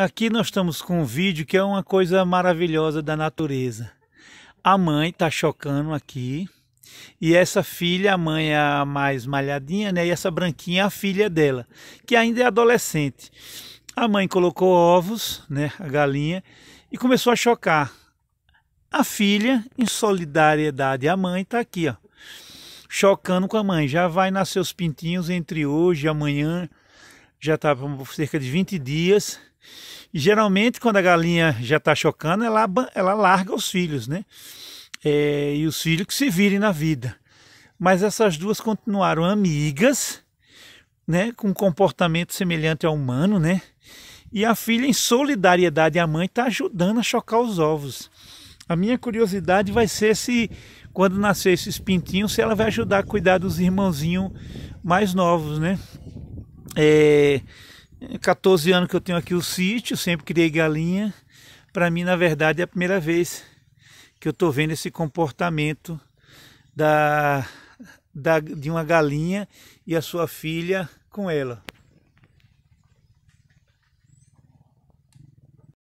Aqui nós estamos com um vídeo que é uma coisa maravilhosa da natureza. A mãe está chocando aqui. E essa filha, a mãe é a mais malhadinha, né? E essa branquinha é a filha dela, que ainda é adolescente. A mãe colocou ovos, né? A galinha, e começou a chocar. A filha, em solidariedade à mãe, está aqui, ó. Chocando com a mãe. Já vai nascer os pintinhos entre hoje e amanhã. Já está por cerca de 20 dias. E geralmente, quando a galinha já está chocando, ela, ela larga os filhos, né? É, e os filhos que se virem na vida. Mas essas duas continuaram amigas, né? Com comportamento semelhante ao humano, né? E a filha, em solidariedade à mãe, está ajudando a chocar os ovos. A minha curiosidade vai ser se, quando nascer esses pintinhos, se ela vai ajudar a cuidar dos irmãozinhos mais novos, né? É, 14 anos que eu tenho aqui o sítio, sempre criei galinha. Para mim, na verdade, é a primeira vez que eu estou vendo esse comportamento da, da, de uma galinha e a sua filha com ela.